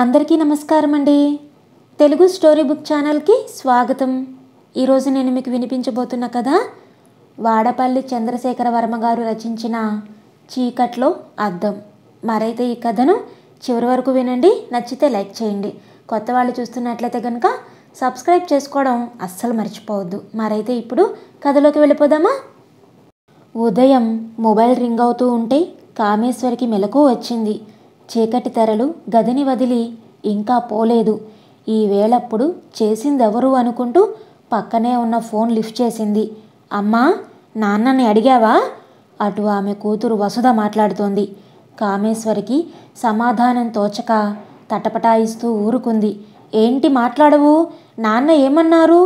అందరికీ నమస్కారం అండి తెలుగు స్టోరీ బుక్ ఛానల్కి స్వాగతం ఈరోజు నేను మీకు వినిపించబోతున్న కథ వాడపల్లి చంద్రశేఖర వర్మ గారు రచించిన చీకట్లో అద్దం మరైతే ఈ కథను చివరి వరకు వినండి నచ్చితే లైక్ చేయండి కొత్త వాళ్ళు చూస్తున్నట్లయితే కనుక సబ్స్క్రైబ్ చేసుకోవడం అస్సలు మర్చిపోవద్దు మరైతే ఇప్పుడు కథలోకి వెళ్ళిపోదామా ఉదయం మొబైల్ రింగ్ అవుతూ ఉంటే కామేశ్వరికి మెలకు వచ్చింది చీకటి తెరలు గదిని వదిలి ఇంకా పోలేదు ఈ వేళప్పుడు చేసిందెవరు అనుకుంటూ పక్కనే ఉన్న ఫోన్ లిఫ్ట్ చేసింది అమ్మా నాన్నని అడిగావా అటు ఆమె కూతురు వసుధ మాట్లాడుతోంది కామేశ్వరికి సమాధానం తోచక తటపటాయిస్తూ ఊరుకుంది ఏంటి మాట్లాడవు నాన్న ఏమన్నారు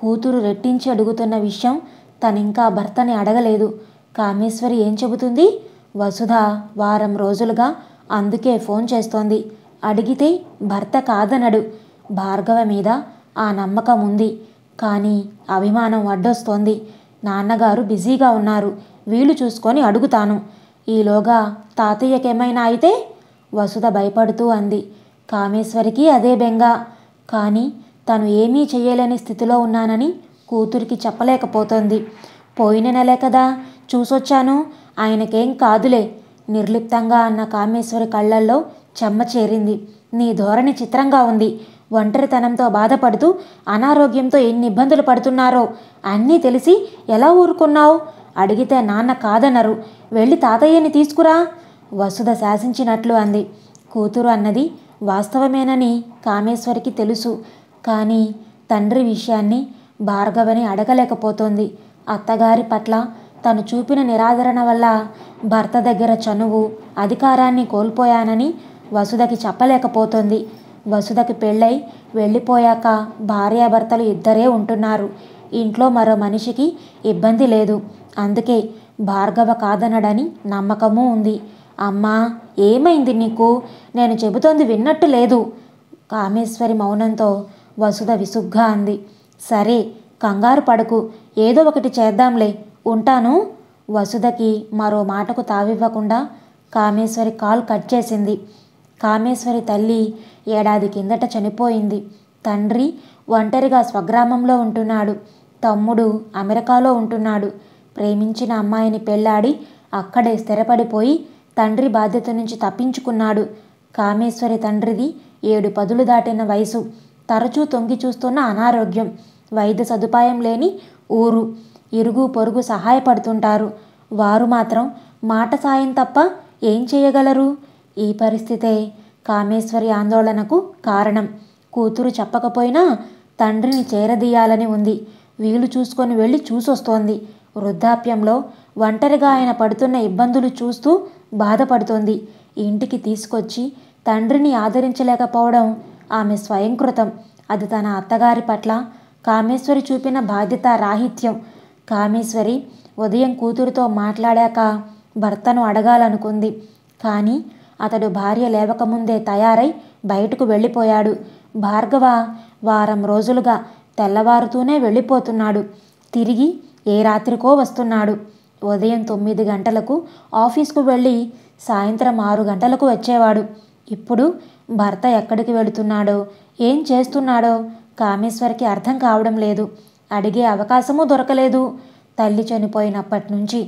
కూతురు రెట్టించి అడుగుతున్న విషయం తనింకా భర్తని అడగలేదు కామేశ్వరి ఏం చెబుతుంది వసుధ వారం రోజులుగా అందుకే ఫోన్ చేస్తోంది అడిగితే భర్త కాదనడు భార్గవ మీద ఆ నమ్మకం ఉంది కానీ అభిమానం అడ్డొస్తోంది నాన్నగారు బిజీగా ఉన్నారు వీలు చూసుకొని అడుగుతాను ఈలోగా తాతయ్యకేమైనా అయితే వసుధ భయపడుతూ అంది కామేశ్వరికి అదే బెంగ కానీ తను ఏమీ చేయలేని స్థితిలో ఉన్నానని కూతురికి చెప్పలేకపోతోంది పోయిన నెలే కదా చూసొచ్చాను ఆయనకేం కాదులే నిర్లిప్తంగా అన్న కామేశ్వరి కళ్ళల్లో చెమ్మ చేరింది నీ ధోరణి చిత్రంగా ఉంది ఒంటరితనంతో బాధపడుతూ అనారోగ్యంతో ఎన్ని ఇబ్బందులు పడుతున్నారో అన్నీ తెలిసి ఎలా ఊరుకున్నావు అడిగితే నాన్న కాదనరు వెళ్ళి తాతయ్యని తీసుకురా వసుధ శాసించినట్లు అంది కూతురు అన్నది వాస్తవమేనని కామేశ్వరికి తెలుసు కానీ తండ్రి విషయాన్ని భార్గవని అడగలేకపోతోంది అత్తగారి పట్ల తను చూపిన నిరాదరణ వల్ల భర్త దగ్గర చనువు అధికారాన్ని కోల్పోయానని వసుదకి చెప్పలేకపోతుంది వసుదకి పెళ్ళై వెళ్ళిపోయాక భార్యాభర్తలు ఇద్దరే ఉంటున్నారు ఇంట్లో మరో మనిషికి ఇబ్బంది లేదు అందుకే భార్గవ కాదనడని నమ్మకము ఉంది అమ్మా ఏమైంది నీకు నేను చెబుతోంది విన్నట్టు లేదు కామేశ్వరి మౌనంతో వసుధ విసుగ్గా అంది సరే కంగారు పడకు ఏదో ఒకటి చేద్దాంలే ఉంటాను వసుధకి మరో మాటకు తావివ్వకుండా కామేశ్వరి కాల్ కట్ చేసింది కామేశ్వరి తల్లి ఏడాది కిందట చనిపోయింది తండ్రి ఒంటరిగా స్వగ్రామంలో ఉంటున్నాడు తమ్ముడు అమెరికాలో ఉంటున్నాడు ప్రేమించిన అమ్మాయిని పెళ్లాడి అక్కడే స్థిరపడిపోయి తండ్రి బాధ్యత నుంచి తప్పించుకున్నాడు కామేశ్వరి తండ్రిది ఏడు పదులు దాటిన వయసు తరచూ తొంగి చూస్తున్న అనారోగ్యం వైద్య సదుపాయం లేని ఊరు ఇరుగు పొరుగు సహాయపడుతుంటారు వారు మాత్రం మాట సాయం తప్ప ఏం చేయగలరు ఈ పరిస్థితే కామేశ్వరి ఆందోళనకు కారణం కూతురు చెప్పకపోయినా తండ్రిని చేరదీయాలని ఉంది వీలు చూసుకొని వెళ్ళి చూసొస్తోంది వృద్ధాప్యంలో ఒంటరిగా ఆయన పడుతున్న ఇబ్బందులు చూస్తూ బాధపడుతోంది ఇంటికి తీసుకొచ్చి తండ్రిని ఆదరించలేకపోవడం ఆమె స్వయంకృతం అది తన అత్తగారి పట్ల కామేశ్వరి చూపిన బాధ్యత రాహిత్యం కామేశ్వరి ఉదయం కూతురుతో మాట్లాడాక భర్తను అడగాలనుకుంది కానీ అతడు భార్య లేవకముందే తయారై బయటకు వెళ్ళిపోయాడు భార్గవ వారం రోజులుగా తెల్లవారుతూనే వెళ్ళిపోతున్నాడు తిరిగి ఏ రాత్రికో వస్తున్నాడు ఉదయం తొమ్మిది గంటలకు ఆఫీస్కు వెళ్ళి సాయంత్రం ఆరు గంటలకు వచ్చేవాడు ఇప్పుడు భర్త ఎక్కడికి వెళుతున్నాడో ఏం చేస్తున్నాడో కామేశ్వరికి అర్థం కావడం లేదు అడిగే అవకాశము దొరకలేదు తల్లి చనిపోయినప్పటి నుంచి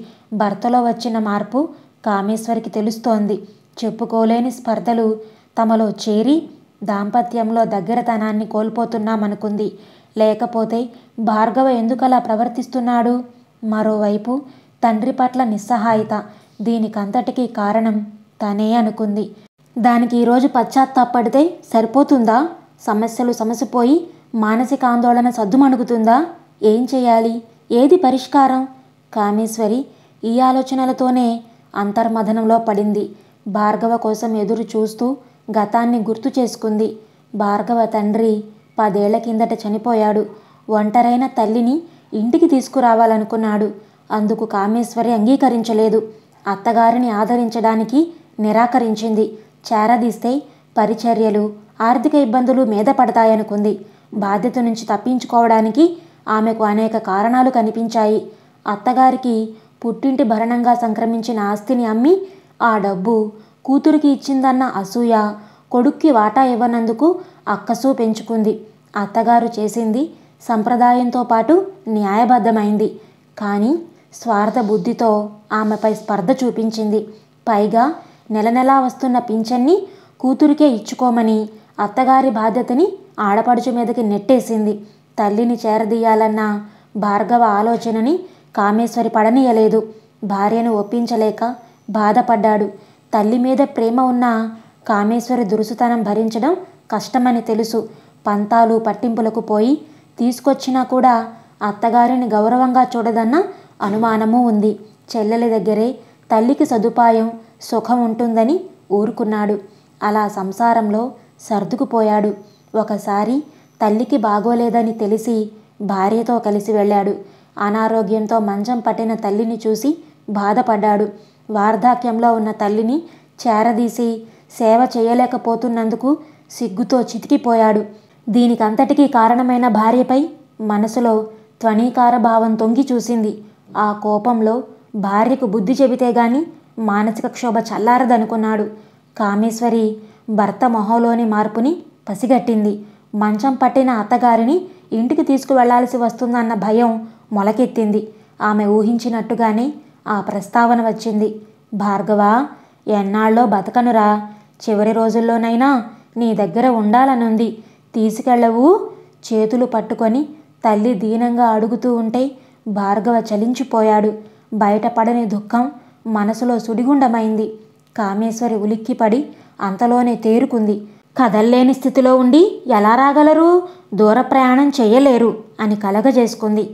భర్తలో వచ్చిన మార్పు కామేశ్వరికి తెలుస్తోంది చెప్పుకోలేని స్పర్ధలు తమలో చేరి దాంపత్యంలో దగ్గరతనాన్ని కోల్పోతున్నామనుకుంది లేకపోతే భార్గవ ఎందుకలా ప్రవర్తిస్తున్నాడు మరోవైపు తండ్రి పట్ల నిస్సహాయత దీనికంతటికీ కారణం తనే అనుకుంది దానికి ఈరోజు పశ్చాత్తాపడితే సరిపోతుందా సమస్యలు సమసిపోయి మానసిక ఆందోళన సద్దుమణుగుతుందా ఏం చేయాలి ఏది పరిష్కారం కామేశ్వరి ఈ ఆలోచనలతోనే అంతర్మథనంలో పడింది భార్గవ కోసం ఎదురు చూస్తూ గతాన్ని గుర్తు చేసుకుంది భార్గవ తండ్రి పదేళ్ల కిందట చనిపోయాడు ఒంటరైన తల్లిని ఇంటికి తీసుకురావాలనుకున్నాడు అందుకు కామేశ్వరి అంగీకరించలేదు అత్తగారిని ఆదరించడానికి నిరాకరించింది చేరదీస్తే పరిచర్యలు ఆర్థిక ఇబ్బందులు మీద పడతాయనుకుంది బాధ్యత నుంచి తప్పించుకోవడానికి ఆమెకు అనేక కారణాలు కనిపించాయి అత్తగారికి పుట్టింటి భరణంగా సంక్రమించిన ఆస్తిని అమ్మి ఆ డబ్బు కూతురికి ఇచ్చిందన్న అసూయ కొడుక్కి వాటా ఇవ్వనందుకు అక్కసు పెంచుకుంది అత్తగారు చేసింది సంప్రదాయంతో పాటు న్యాయబద్ధమైంది కానీ స్వార్థ బుద్ధితో ఆమెపై స్పర్ధ చూపించింది పైగా నెల నెలా వస్తున్న పింఛన్ని కూతురికే ఇచ్చుకోమని అత్తగారి బాధ్యతని ఆడపడుచు మీదకి నెట్టేసింది తల్లిని చేరదీయాలన్న భార్గవ ఆలోచనని కామేశ్వరి పడనీయలేదు భార్యను ఒప్పించలేక బాధపడ్డాడు తల్లి మీద ప్రేమ ఉన్న కామేశ్వరి దురుసుతనం భరించడం కష్టమని తెలుసు పంతాలు పట్టింపులకు పోయి తీసుకొచ్చినా కూడా అత్తగారిని గౌరవంగా చూడదన్న అనుమానము ఉంది చెల్లెలి దగ్గరే తల్లికి సదుపాయం సుఖం ఉంటుందని ఊరుకున్నాడు అలా సంసారంలో సర్దుకుపోయాడు ఒకసారి తల్లికి బాగోలేదని తెలిసి భార్యతో కలిసి వెళ్ళాడు అనారోగ్యంతో మంచం పట్టిన తల్లిని చూసి బాధపడ్డాడు వార్ధాక్యంలో ఉన్న తల్లిని చేరదీసి సేవ చేయలేకపోతున్నందుకు సిగ్గుతో చితికిపోయాడు దీనికంతటికీ కారణమైన భార్యపై మనసులో త్వణీకార భావం తొంగి చూసింది ఆ కోపంలో భార్యకు బుద్ధి చెబితే గాని మానసిక క్షోభ చల్లారదనుకున్నాడు కామేశ్వరి భర్త మొహంలోని మార్పుని పసిగట్టింది మంచం పట్టిన అత్తగారిని ఇంటికి తీసుకువెళ్లాల్సి వస్తుందన్న భయం మొలకెత్తింది ఆమె ఊహించినట్టుగానే ఆ ప్రస్తావన వచ్చింది భార్గవ ఎన్నాళ్ళో బతకనురా చివరి రోజుల్లోనైనా నీ దగ్గర ఉండాలనుంది తీసుకెళ్ళవు చేతులు పట్టుకొని తల్లి దీనంగా అడుగుతూ ఉంటే భార్గవ చలించిపోయాడు బయటపడని దుఃఖం మనసులో సుడిగుండమైంది కామేశ్వరి ఉలిక్కిపడి అంతలోనే తేరుకుంది కదల్లేని స్థితిలో ఉండి ఎలా రాగలరు దూర ప్రయాణం చేయలేరు అని కలగజేసుకుంది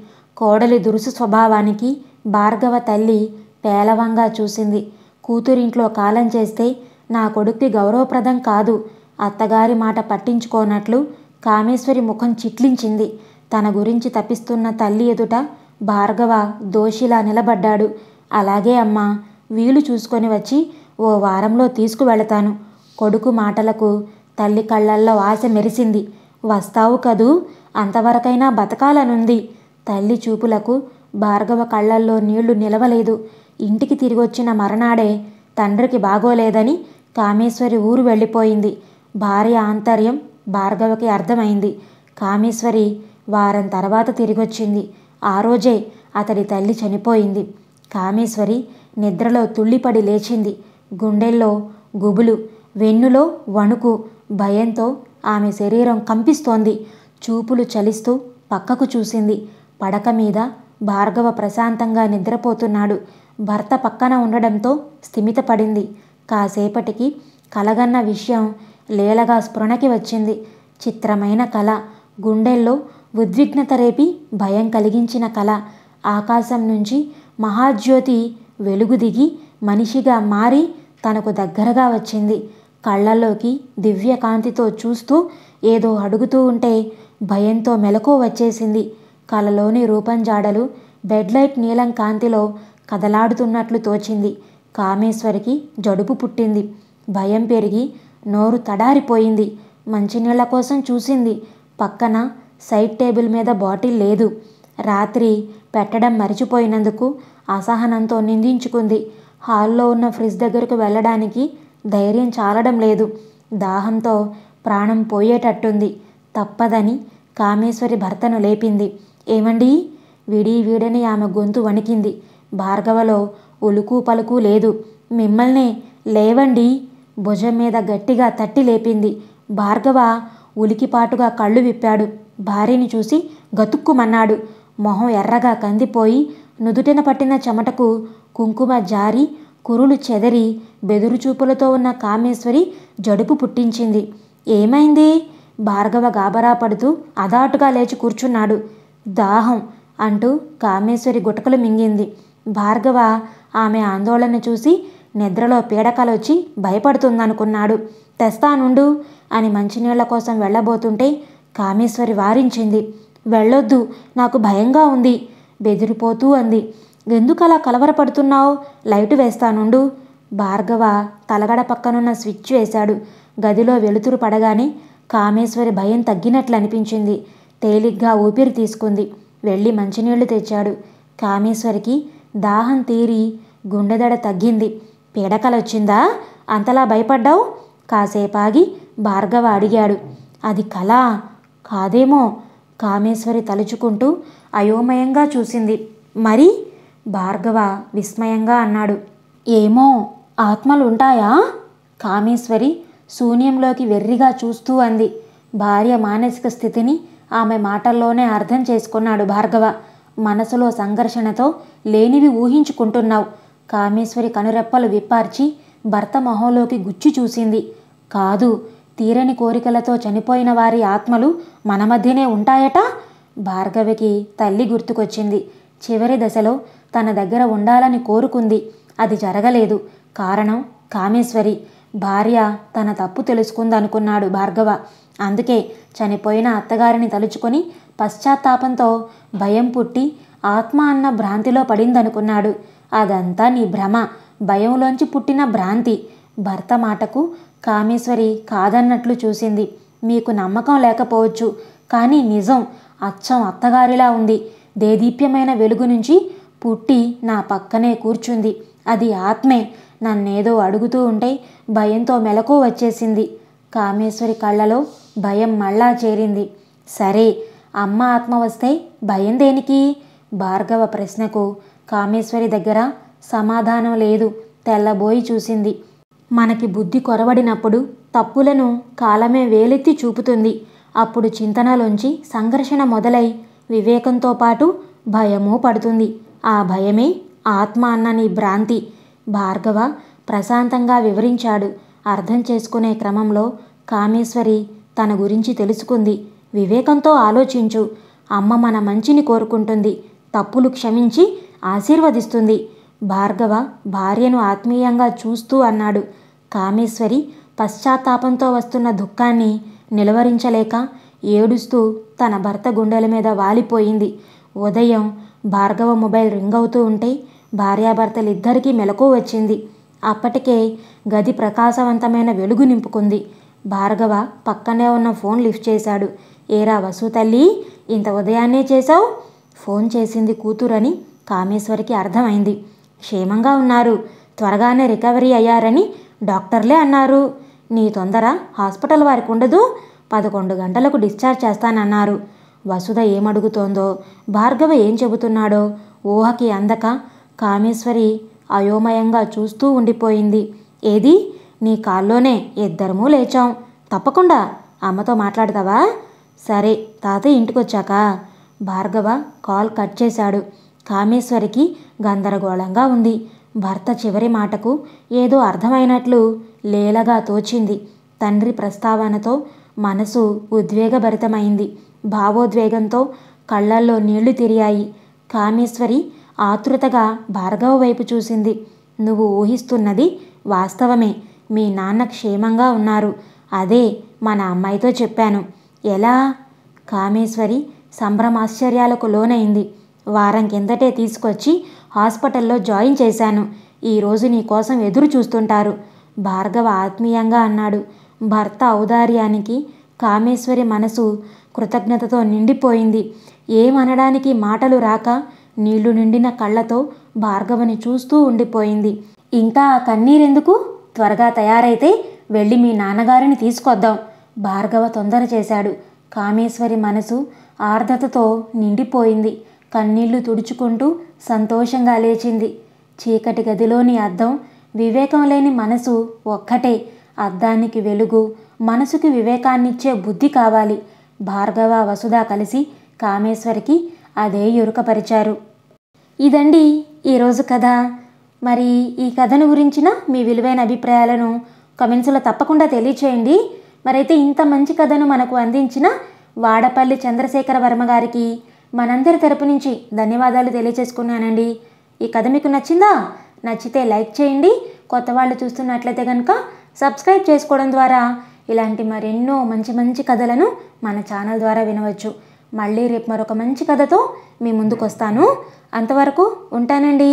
కోడలి దురుసు స్వభావానికి భార్గవ తల్లి పేలవంగా చూసింది కూతురింట్లో కాలం చేస్తే నా కొడుక్కి గౌరవప్రదం కాదు అత్తగారి మాట పట్టించుకోనట్లు కామేశ్వరి ముఖం చిట్లించింది తన గురించి తప్పిస్తున్న తల్లి ఎదుట భార్గవ దోషిలా నిలబడ్డాడు అలాగే అమ్మా వీలు చూసుకొని వచ్చి ఓ వారంలో తీసుకువెళతాను కొడుకు మాటలకు తల్లి కళ్ళల్లో ఆశ మెరిసింది వస్తావు కదూ అంతవరకైనా బతకాలనుంది తల్లి చూపులకు భార్గవ కళ్ళల్లో నీళ్లు నిలవలేదు ఇంటికి తిరిగొచ్చిన మరనాడే తండ్రికి బాగోలేదని కామేశ్వరి ఊరు వెళ్ళిపోయింది భార్య ఆంతర్యం భార్గవకి అర్థమైంది కామేశ్వరి వారం తర్వాత తిరిగొచ్చింది ఆ రోజే అతడి తల్లి చనిపోయింది కామేశ్వరి నిద్రలో తుళ్ళిపడి లేచింది గుండెల్లో గుబులు వెన్నులో వణుకు భయంతో ఆమె శరీరం కంపిస్తోంది చూపులు చలిస్తూ పక్కకు చూసింది పడక మీద భార్గవ ప్రశాంతంగా నిద్రపోతున్నాడు భర్త పక్కన ఉండడంతో స్థిమితపడింది కాసేపటికి కలగన్న విషయం లేలగా స్ఫురణకి వచ్చింది చిత్రమైన కళ గుండెల్లో ఉద్విగ్నత రేపి భయం కలిగించిన కళ ఆకాశం నుంచి మహాజ్యోతి వెలుగు దిగి మనిషిగా మారి తనకు దగ్గరగా వచ్చింది కళ్ళల్లోకి దివ్యకాంతితో చూస్తూ ఏదో అడుగుతూ ఉంటే భయంతో మెలకు వచ్చేసింది కలలోని రూపం జాడలు బెడ్లైట్ నీలం కాంతిలో కదలాడుతున్నట్లు తోచింది కామేశ్వరికి జడుపు పుట్టింది భయం పెరిగి నోరు తడారిపోయింది మంచినీళ్ల కోసం చూసింది పక్కన సైడ్ టేబుల్ మీద బాటిల్ లేదు రాత్రి పెట్టడం మరిచిపోయినందుకు అసహనంతో నిందించుకుంది హాల్లో ఉన్న ఫ్రిడ్జ్ దగ్గరకు వెళ్ళడానికి ధైర్యం చాలడం లేదు దాహంతో ప్రాణం పోయేటట్టుంది తప్పదని కామేశ్వరి భర్తను లేపింది ఏమండి విడి వీడని ఆమె గొంతు వణికింది భార్గవలో ఉలుకు పలుకు లేదు మిమ్మల్ని లేవండి భుజం మీద గట్టిగా తట్టి లేపింది భార్గవ ఉలికిపాటుగా కళ్ళు విప్పాడు భార్యని చూసి గతుక్కుమన్నాడు మొహం ఎర్రగా కందిపోయి నుదుటిన పట్టిన చెమటకు కుంకుమ జారి కురులు చెదరి బెదురుచూపులతో ఉన్న కామేశ్వరి జడుపు పుట్టించింది ఏమైంది భార్గవ గాబరా పడుతూ అదాటుగా లేచి కూర్చున్నాడు దాహం అంటూ కామేశ్వరి గుటకలు మింగింది భార్గవ ఆమె ఆందోళన చూసి నిద్రలో పీడకలొచ్చి భయపడుతుందనుకున్నాడు తెస్తానుండు అని మంచినీళ్ల కోసం వెళ్ళబోతుంటే కామేశ్వరి వారించింది వెళ్ళొద్దు నాకు భయంగా ఉంది బెదిరిపోతూ అంది ఎందుకు అలా కలవరపడుతున్నావు లైటు వేస్తానుండు భార్గవ తలగడ పక్కనున్న స్విచ్ వేశాడు గదిలో వెలుతురు పడగానే కామేశ్వరి భయం తగ్గినట్లు అనిపించింది తేలిగ్గా ఊపిరి తీసుకుంది వెళ్ళి మంచినీళ్లు తెచ్చాడు కామేశ్వరికి దాహం తీరి గుండెదడ తగ్గింది పీడకలొచ్చిందా అంతలా భయపడ్డావు కాసేపాగి భార్గవ అడిగాడు అది కళ కాదేమో కామేశ్వరి తలుచుకుంటూ అయోమయంగా చూసింది మరి భార్గవ విస్మయంగా అన్నాడు ఏమో ఆత్మలుంటాయా కామేశ్వరి శూన్యంలోకి వెర్రిగా చూస్తూ అంది భార్య మానసిక స్థితిని ఆమె మాటల్లోనే అర్థం చేసుకున్నాడు భార్గవ మనసులో సంఘర్షణతో లేనివి ఊహించుకుంటున్నావు కామేశ్వరి కనురెప్పలు విప్పార్చి భర్త మొహంలోకి గుచ్చి చూసింది కాదు తీరని కోరికలతో చనిపోయిన వారి ఆత్మలు మన మధ్యనే ఉంటాయట భార్గవికి తల్లి గుర్తుకొచ్చింది చివరి దశలో తన దగ్గర ఉండాలని కోరుకుంది అది జరగలేదు కారణం కామేశ్వరి భార్య తన తప్పు తెలుసుకుందనుకున్నాడు భార్గవ అందుకే చనిపోయిన అత్తగారిని తలుచుకొని పశ్చాత్తాపంతో భయం పుట్టి ఆత్మ అన్న భ్రాంతిలో పడిందనుకున్నాడు అదంతా నీ భ్రమ భయంలోంచి పుట్టిన భ్రాంతి భర్త మాటకు కామేశ్వరి కాదన్నట్లు చూసింది మీకు నమ్మకం లేకపోవచ్చు కానీ నిజం అచ్చం అత్తగారిలా ఉంది దేదీప్యమైన వెలుగు నుంచి పుట్టి నా పక్కనే కూర్చుంది అది ఆత్మే నన్నేదో అడుగుతూ ఉంటే భయంతో మెలకు వచ్చేసింది కామేశ్వరి కళ్ళలో భయం మళ్ళా చేరింది సరే అమ్మ ఆత్మ వస్తే భయం దేనికి భార్గవ ప్రశ్నకు కామేశ్వరి దగ్గర సమాధానం లేదు తెల్లబోయి చూసింది మనకి బుద్ధి కొరవడినప్పుడు తప్పులను కాలమే వేలెత్తి చూపుతుంది అప్పుడు చింతనలోంచి సంఘర్షణ మొదలై వివేకంతో పాటు భయము పడుతుంది ఆ భయమే ఆత్మ అన్న నీ భ్రాంతి భార్గవ ప్రశాంతంగా వివరించాడు అర్థం చేసుకునే క్రమంలో కామేశ్వరి తన గురించి తెలుసుకుంది వివేకంతో ఆలోచించు అమ్మ మన మంచిని కోరుకుంటుంది తప్పులు క్షమించి ఆశీర్వదిస్తుంది భార్గవ భార్యను ఆత్మీయంగా చూస్తూ అన్నాడు కామేశ్వరి పశ్చాత్తాపంతో వస్తున్న దుఃఖాన్ని నిలవరించలేక ఏడుస్తూ తన భర్త గుండెల మీద వాలిపోయింది ఉదయం భార్గవ మొబైల్ రింగ్ అవుతూ ఉంటే భార్యాభర్తలిద్దరికీ మెలకు వచ్చింది అప్పటికే గది ప్రకాశవంతమైన వెలుగు నింపుకుంది భార్గవ పక్కనే ఉన్న ఫోన్ లిఫ్ట్ చేశాడు ఏరా వసు తల్లి ఇంత ఉదయాన్నే చేశావు ఫోన్ చేసింది కూతురని కామేశ్వరికి అర్థమైంది క్షేమంగా ఉన్నారు త్వరగానే రికవరీ అయ్యారని డాక్టర్లే అన్నారు నీ తొందర హాస్పిటల్ వారికి ఉండదు పదకొండు గంటలకు డిశ్చార్జ్ చేస్తానన్నారు వసుధ ఏమడుగుతోందో భార్గవ ఏం చెబుతున్నాడో ఊహకి అందక కామేశ్వరి అయోమయంగా చూస్తూ ఉండిపోయింది ఏది నీ కాల్లోనే ఇద్దరమూ లేచాం తప్పకుండా అమ్మతో మాట్లాడతావా సరే తాతయ్య ఇంటికొచ్చాక భార్గవ కాల్ కట్ చేశాడు కామేశ్వరికి గందరగోళంగా ఉంది భర్త చివరి మాటకు ఏదో అర్థమైనట్లు లేలగా తోచింది తండ్రి ప్రస్తావనతో మనసు ఉద్వేగభరితమైంది భావోద్వేగంతో కళ్ళల్లో నీళ్లు తిరిగాయి కామేశ్వరి ఆతృతగా భార్గవ వైపు చూసింది నువ్వు ఊహిస్తున్నది వాస్తవమే మీ నాన్న క్షేమంగా ఉన్నారు అదే మన అమ్మాయితో చెప్పాను ఎలా కామేశ్వరి సంభ్రమాశ్చర్యాలకు లోనైంది వారం కిందటే తీసుకొచ్చి హాస్పిటల్లో జాయిన్ చేశాను ఈరోజు నీ కోసం ఎదురు చూస్తుంటారు భార్గవ ఆత్మీయంగా అన్నాడు భర్త ఔదార్యానికి కామేశ్వరి మనసు కృతజ్ఞతతో నిండిపోయింది ఏమనడానికి మాటలు రాక నీళ్లు నిండిన కళ్ళతో భార్గవని చూస్తూ ఉండిపోయింది ఇంకా కన్నీరెందుకు త్వరగా తయారైతే వెళ్ళి మీ నాన్నగారిని తీసుకొద్దాం భార్గవ తొందర చేశాడు కామేశ్వరి మనసు ఆర్ద్రతతో నిండిపోయింది కన్నీళ్లు తుడుచుకుంటూ సంతోషంగా లేచింది చీకటి గదిలోని అద్దం వివేకం లేని మనసు ఒక్కటే అద్దానికి వెలుగు మనసుకి వివేకాన్నిచ్చే బుద్ధి కావాలి భార్గవ వసుధ కలిసి కామేశ్వరికి అదే ఎరుకపరిచారు ఇదండి ఈరోజు కథ మరి ఈ కథను గురించిన మీ విలువైన అభిప్రాయాలను కమెంట్స్లో తప్పకుండా తెలియచేయండి మరైతే ఇంత మంచి కథను మనకు అందించిన వాడపల్లి చంద్రశేఖర వర్మ గారికి మనందరి తరపు నుంచి ధన్యవాదాలు తెలియచేసుకున్నానండి ఈ కథ మీకు నచ్చిందా నచ్చితే లైక్ చేయండి కొత్త వాళ్ళు చూస్తున్నట్లయితే కనుక సబ్స్క్రైబ్ చేసుకోవడం ద్వారా ఇలాంటి మరెన్నో మంచి మంచి కథలను మన ఛానల్ ద్వారా వినవచ్చు మళ్ళీ రేపు మరొక మంచి కథతో మీ ముందుకు వస్తాను అంతవరకు ఉంటానండి